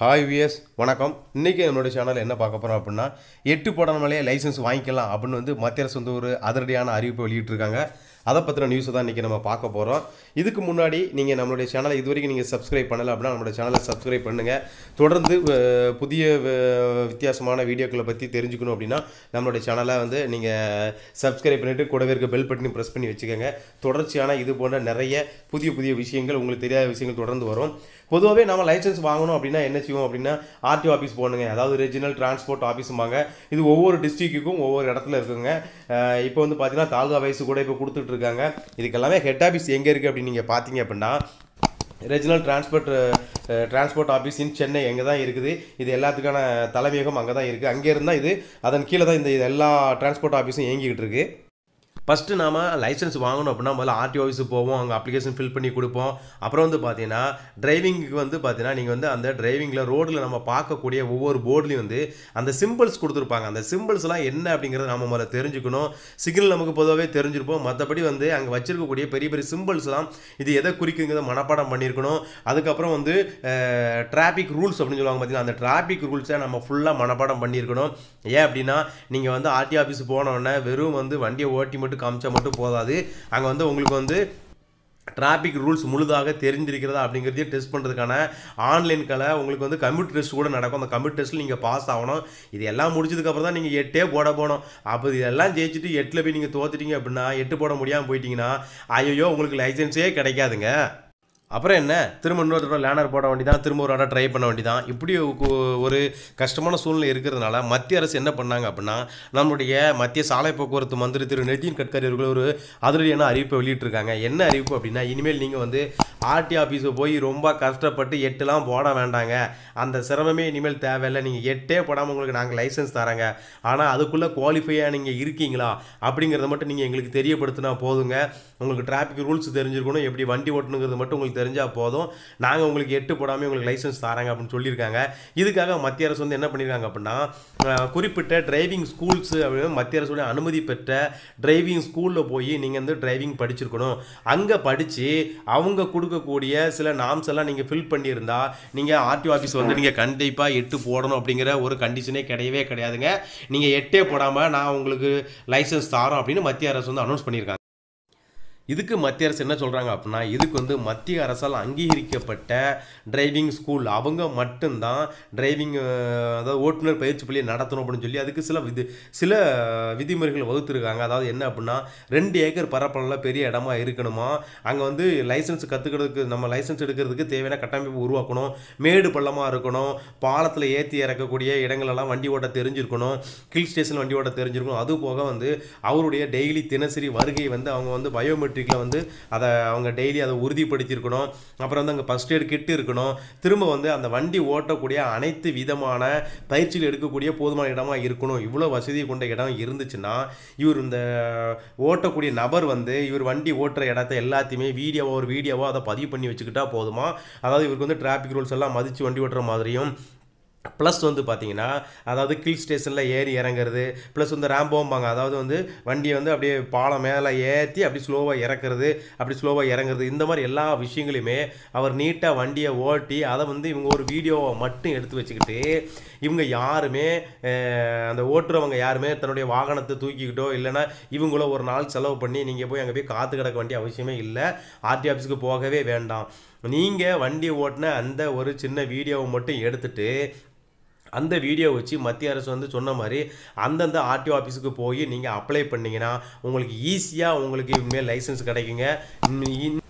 hi vs வணக்கம் இன்றைக்கி என்னுடைய சேனல் என்ன பார்க்க போகிறோம் அப்படின்னா எட்டு படம் மேலேயே லைசன்ஸ் வாங்கிக்கலாம் அப்படின்னு வந்து மத்திய அரசு வந்து ஒரு அதிரடியான அறிவிப்பை வெளியிட்டிருக்காங்க அதை பற்றின நியூஸை தான் இன்றைக்கி நம்ம பார்க்க போகிறோம் இதுக்கு முன்னாடி நீங்கள் நம்மளுடைய சேனலை இது வரைக்கும் நீங்கள் சப்ஸ்கிரைப் பண்ணலை அப்படின்னா நம்மளோட சேனலை சப்ஸ்கிரைப் பண்ணுங்கள் தொடர்ந்து புதிய வித்தியாசமான வீடியோக்களை பற்றி தெரிஞ்சுக்கணும் அப்படின்னா நம்மளுடைய சேனலை வந்து நீங்கள் சப்ஸ்கிரைப் பண்ணிவிட்டு கூடவே இருக்க பெல் பட்டினி ப்ரெஸ் பண்ணி வச்சுக்கோங்க தொடர்ச்சியான இது போன்ற நிறைய புதிய புதிய விஷயங்கள் உங்களுக்கு தெரியாத விஷயங்கள் தொடர்ந்து வரும் பொதுவாகவே நம்ம லைசன்ஸ் வாங்கணும் அப்படின்னா என்ன செய்வோம் அப்படின்னா ஆர்டிஓ ஆஃபீஸ் போகணுங்க அதாவது ரீஜனல் டிரான்ஸ்போர்ட் ஆஃபீஸுமாங்க இது ஒவ்வொரு டிஸ்ட்ரிக்ட்டுக்கும் ஒவ்வொரு இடத்துல இருக்குங்க இப்போ வந்து பார்த்தீங்கன்னா தாலுகா வயசு கூட இப்போ கொடுத்துட்டு கொடுத்துருக்காங்க இதுக்கெல்லாமே ஹெட் ஆஃபீஸ் எங்கே இருக்குது அப்படின்னு நீங்கள் பார்த்தீங்க அப்படின்னா regional transport transport office in Chennai எங்கே தான் இருக்குது இது எல்லாத்துக்கான தலைமையகம் அங்கே தான் இருக்குது அங்கே இருந்தால் இது அதன் கீழே தான் இந்த எல்லா டிரான்ஸ்போர்ட் ஆஃபீஸும் இயங்கிக்கிட்டு இருக்குது ஃபஸ்ட்டு நாம் லைசன்ஸ் வாங்கணும் அப்படின்னா முதல்ல ஆர்டிஓ ஆஃபீஸுக்கு போவோம் அங்கே அப்ளிகேஷன் ஃபில் பண்ணி கொடுப்போம் அப்புறம் வந்து பார்த்தீங்கன்னா டிரைவிங்க்கு வந்து பார்த்தீங்கன்னா நீங்கள் வந்து அந்த டிரைவிங்கில் ரோடில் நம்ம பார்க்கக்கூடிய ஒவ்வொரு போர்ட்லேயும் வந்து அந்த சிம்பிள்ஸ் கொடுத்துருப்பாங்க அந்த சிம்பிள்ஸ்லாம் என்ன அப்படிங்கிறத நம்ம முதல்ல தெரிஞ்சுக்கணும் சிக்னல் நமக்கு பொதுவாகவே தெரிஞ்சிருப்போம் மற்றபடி வந்து அங்கே வச்சிருக்கக்கூடிய பெரிய பெரிய சிம்பிள்ஸ்லாம் இது எதை குறிக்குங்கிறத மனப்பாடம் பண்ணியிருக்கணும் அதுக்கப்புறம் வந்து டிராஃபிக் ரூல்ஸ் அப்படின்னு சொல்லுவாங்க பார்த்தீங்கன்னா அந்த டிராஃபிக் ரூல்ஸை நம்ம ஃபுல்லாக மனப்பாடம் பண்ணியிருக்கணும் ஏன் அப்படின்னா நீங்கள் வந்து ஆர்டிஓ ஆஃபீஸ் போனோடனே வெறும் வந்து வண்டியை ஓட்டி மட்டும் மட்டும் காமிச்சா மட்டும் போதாது அங்கே வந்து உங்களுக்கு வந்து டிராஃபிக் ரூல்ஸ் முழுதாக தெரிஞ்சிருக்கிறதா அப்படிங்கிறதையும் டெஸ்ட் பண்ணுறதுக்கான கலை உங்களுக்கு வந்து கம்ப்யூட்டர் டெஸ்ட் கூட நடக்கும் அந்த கம்ப்யூட்டர் டெஸ்ட்டில் நீங்கள் பாஸ் ஆகணும் இது எல்லாம் முடிச்சதுக்கப்புறம் தான் நீங்கள் எட்டே போட போகணும் அப்போ இதெல்லாம் ஜெயிச்சுட்டு எட்டில் போய் நீங்கள் தோத்துட்டீங்க அப்படின்னா எட்டு போட முடியாமல் போயிட்டீங்கன்னா ஐயோ உங்களுக்கு லைசன்ஸே கிடைக்காதுங்க அப்புறம் என்ன திரும்ப இன்னொரு தடவை லேனர் போட வேண்டியதான் திரும்ப ஒரு இடம் ட்ரை பண்ண தான் இப்படி ஒரு கஷ்டமான சூழ்நிலை இருக்கிறதுனால மத்திய அரசு என்ன பண்ணாங்க அப்படின்னா நம்முடைய மத்திய சாலை போக்குவரத்து மந்திரி திரு நிதின் கட்கரி அவர்கள் ஒரு அதிரடியான அறிவிப்பை வெளியிட்டிருக்காங்க என்ன அறிவிப்பு அப்படின்னா இனிமேல் நீங்கள் வந்து ஆர்டி ஆஃபீஸை போய் ரொம்ப கஷ்டப்பட்டு எட்டுலாம் போட வேண்டாங்க அந்த சிரமமே இனிமேல் தேவையில்லை நீங்கள் எட்டே போடாமல் உங்களுக்கு நாங்கள் லைசன்ஸ் தராங்க ஆனால் அதுக்குள்ளே குவாலிஃபையாக நீங்கள் இருக்கீங்களா அப்படிங்கிறத மட்டும் நீங்கள் எங்களுக்கு தெரியப்படுத்தினா போதுங்க உங்களுக்கு டிராஃபிக் ரூல்ஸ் தெரிஞ்சிருக்கணும் எப்படி வண்டி ஓட்டணுங்கிறது மட்டும் உங்களுக்கு தெரிஞ்சால் போதும் நாங்கள் உங்களுக்கு எட்டு போடாமல் உங்களுக்கு லைசன்ஸ் தராங்க அப்படின்னு சொல்லியிருக்காங்க இதுக்காக மத்திய அரசு வந்து என்ன பண்ணியிருக்காங்க அப்படின்னா குறிப்பிட்ட டிரைவிங் ஸ்கூல்ஸ் அப்படின்னு மத்திய அரசுடைய அனுமதி பெற்ற டிரைவிங் ஸ்கூலில் போய் நீங்கள் வந்து டிரைவிங் படிச்சிருக்கணும் அங்கே படித்து அவங்க கொடுக்கக்கூடிய சில நாம்ஸ் எல்லாம் நீங்கள் ஃபில் பண்ணியிருந்தால் நீங்கள் ஆர்டிஓ ஆஃபீஸ் வந்து நீங்கள் கண்டிப்பாக எட்டு போடணும் அப்படிங்கிற ஒரு கண்டிஷனே கிடையவே கிடையாதுங்க நீங்கள் எட்டே போடாமல் நான் உங்களுக்கு லைசன்ஸ் தாரோம் அப்படின்னு மத்திய அரசு வந்து அனௌன்ஸ் பண்ணியிருக்காங்க இதுக்கு மத்திய அரசு என்ன சொல்கிறாங்க அப்படின்னா இதுக்கு வந்து மத்திய அரசால் அங்கீகரிக்கப்பட்ட டிரைவிங் ஸ்கூல் அவங்க மட்டும்தான் டிரைவிங் அதாவது ஓட்டுநர் பயிற்சி பள்ளியை நடத்தணும் அப்படின்னு சொல்லி அதுக்கு சில விதி சில விதிமுறைகள் வகுத்துருக்காங்க அதாவது என்ன அப்படின்னா ரெண்டு ஏக்கர் பரப்பளவில் பெரிய இடமா இருக்கணுமா அங்கே வந்து லைசன்ஸ் கற்றுக்கிறதுக்கு நம்ம லைசன்ஸ் எடுக்கிறதுக்கு தேவையான கட்டமைப்பு உருவாக்கணும் மேடு பள்ளமாக இருக்கணும் பாலத்தில் ஏற்றி இறக்கக்கூடிய இடங்களெல்லாம் வண்டி ஓட்ட தெரிஞ்சிருக்கணும் ஹில் ஸ்டேஷன் வண்டி ஓட்ட தெரிஞ்சிருக்கணும் அது போக வந்து அவருடைய டெய்லி தினசரி வருகை வந்து அவங்க வந்து பயோமெட்ரிக் ப்ராஜெக்டில் வந்து அதை அவங்க டெய்லி அதை உறுதிப்படுத்தியிருக்கணும் அப்புறம் வந்து அங்கே ஃபஸ்ட் எய்ட் கிட்டு இருக்கணும் திரும்ப வந்து அந்த வண்டி ஓட்டக்கூடிய அனைத்து விதமான பயிற்சியில் எடுக்கக்கூடிய போதுமான இடமாக இருக்கணும் இவ்வளோ வசதி கொண்ட இடம் இருந்துச்சுன்னா இவர் இந்த ஓட்டக்கூடிய நபர் வந்து இவர் வண்டி ஓட்டுற இடத்த எல்லாத்தையுமே வீடியோவோ ஒரு வீடியோவோ அதை பதிவு பண்ணி வச்சுக்கிட்டா போதுமா அதாவது இவருக்கு வந்து டிராஃபிக் ரூல்ஸ் எல்லாம் மதித்து வண்டி ஓட்டுற மாதிரியும் ப்ளஸ் வந்து பார்த்தீங்கன்னா அதாவது கில் ஸ்டேஷனில் ஏறி இறங்குறது ப்ளஸ் வந்து ரேம்போம்பாங்க அதாவது வந்து வண்டியை வந்து அப்படியே பாலம் மேலே ஏற்றி அப்படி ஸ்லோவாக இறக்குறது அப்படி ஸ்லோவாக இறங்குறது இந்த மாதிரி எல்லா விஷயங்களையுமே அவர் நீட்டாக வண்டியை ஓட்டி அதை வந்து இவங்க ஒரு வீடியோவை மட்டும் எடுத்து வச்சுக்கிட்டு இவங்க யாருமே அந்த ஓட்டுறவங்க யாருமே தன்னுடைய வாகனத்தை தூக்கிக்கிட்டோ இல்லைன்னா இவங்கள ஒரு நாள் செலவு பண்ணி நீங்கள் போய் அங்கே போய் காற்று கிடக்க வேண்டிய அவசியமே இல்லை ஆர்டி ஆஃபீஸுக்கு போகவே வேண்டாம் நீங்கள் வண்டி ஓட்டின அந்த ஒரு சின்ன வீடியோவை மட்டும் எடுத்துகிட்டு அந்த வீடியோ வச்சு மத்திய அரசு வந்து சொன்ன மாதிரி அந்தந்த ஆர்டிஓ ஆஃபீஸுக்கு போய் நீங்கள் அப்ளை பண்ணிங்கன்னா உங்களுக்கு ஈஸியாக உங்களுக்கு இனிமேல் லைசன்ஸ் கிடைக்குங்க